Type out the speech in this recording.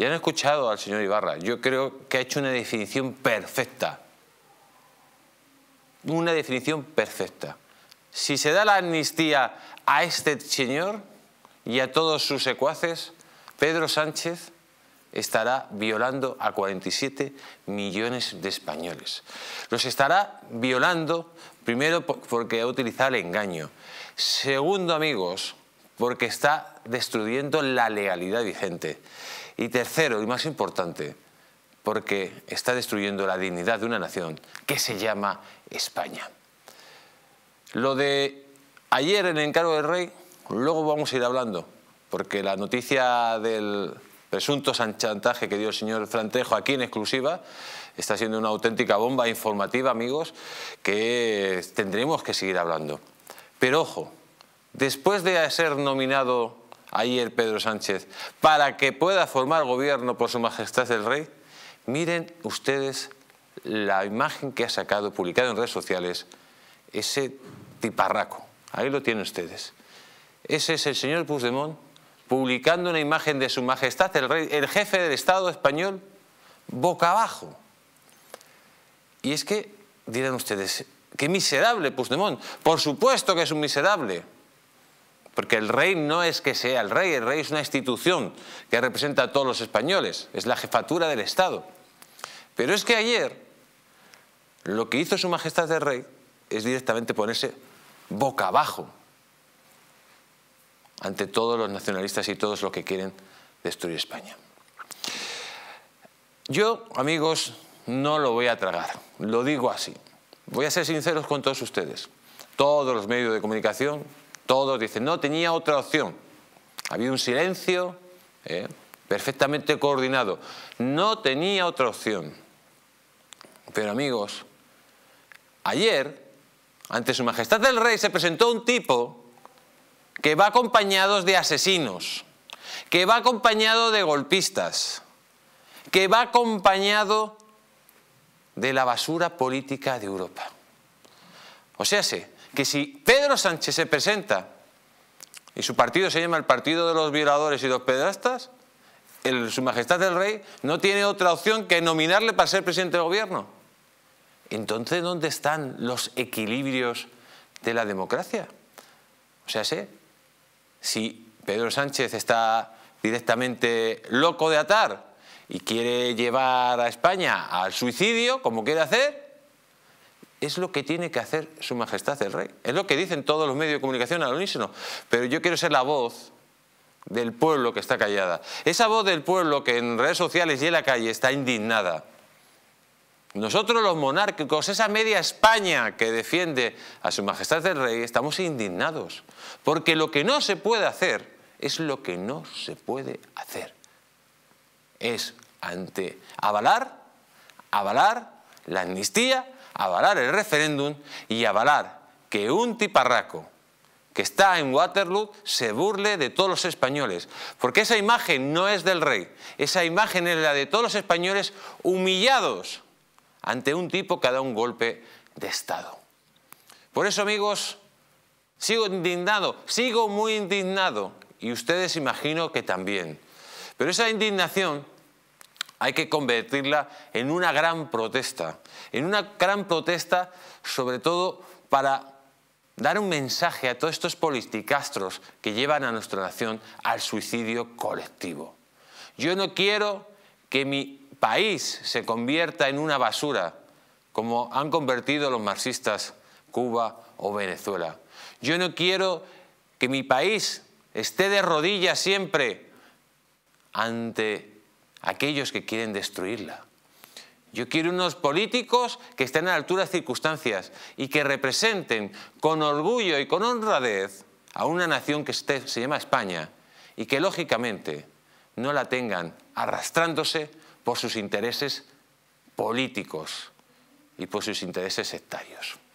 Ya han escuchado al señor Ibarra. Yo creo que ha hecho una definición perfecta. Una definición perfecta. Si se da la amnistía a este señor y a todos sus secuaces, Pedro Sánchez estará violando a 47 millones de españoles. Los estará violando, primero, porque ha utilizado el engaño. Segundo, amigos, porque está destruyendo la legalidad vigente. Y tercero, y más importante, porque está destruyendo la dignidad de una nación que se llama España. Lo de ayer en el encargo del rey, luego vamos a ir hablando, porque la noticia del presunto chantaje que dio el señor Frantejo aquí en exclusiva está siendo una auténtica bomba informativa, amigos, que tendremos que seguir hablando. Pero ojo, después de ser nominado ayer Pedro Sánchez, para que pueda formar gobierno por su majestad el rey, miren ustedes la imagen que ha sacado, publicado en redes sociales, ese tiparraco. Ahí lo tienen ustedes. Ese es el señor Puigdemont publicando una imagen de su majestad el rey, el jefe del Estado español, boca abajo. Y es que dirán ustedes, qué miserable Puigdemont. Por supuesto que es un miserable. Porque el rey no es que sea el rey, el rey es una institución que representa a todos los españoles, es la jefatura del Estado. Pero es que ayer lo que hizo su majestad el rey es directamente ponerse boca abajo ante todos los nacionalistas y todos los que quieren destruir España. Yo, amigos, no lo voy a tragar, lo digo así. Voy a ser sinceros con todos ustedes. Todos los medios de comunicación todos dicen, no, tenía otra opción. Había un silencio ¿eh? perfectamente coordinado. No tenía otra opción. Pero amigos, ayer, ante su majestad el rey, se presentó un tipo que va acompañado de asesinos, que va acompañado de golpistas, que va acompañado de la basura política de Europa. O sea, sí, que si Pedro Sánchez se presenta y su partido se llama el Partido de los Violadores y los Pedrastas, su Majestad el Rey no tiene otra opción que nominarle para ser presidente del gobierno. Entonces, ¿dónde están los equilibrios de la democracia? O sea, sé, si Pedro Sánchez está directamente loco de atar y quiere llevar a España al suicidio, como quiere hacer, es lo que tiene que hacer su majestad el rey. Es lo que dicen todos los medios de comunicación al unísono. Pero yo quiero ser la voz del pueblo que está callada. Esa voz del pueblo que en redes sociales y en la calle está indignada. Nosotros los monárquicos, esa media España que defiende a su majestad el rey, estamos indignados. Porque lo que no se puede hacer es lo que no se puede hacer. Es ante avalar, avalar la amnistía avalar el referéndum y avalar que un tiparraco que está en Waterloo se burle de todos los españoles. Porque esa imagen no es del rey, esa imagen es la de todos los españoles humillados ante un tipo que da un golpe de Estado. Por eso, amigos, sigo indignado, sigo muy indignado, y ustedes imagino que también. Pero esa indignación hay que convertirla en una gran protesta, en una gran protesta sobre todo para dar un mensaje a todos estos politicastros que llevan a nuestra nación al suicidio colectivo. Yo no quiero que mi país se convierta en una basura, como han convertido los marxistas Cuba o Venezuela. Yo no quiero que mi país esté de rodillas siempre ante aquellos que quieren destruirla. Yo quiero unos políticos que estén a la altura de circunstancias y que representen con orgullo y con honradez a una nación que se llama España y que lógicamente no la tengan arrastrándose por sus intereses políticos y por sus intereses sectarios.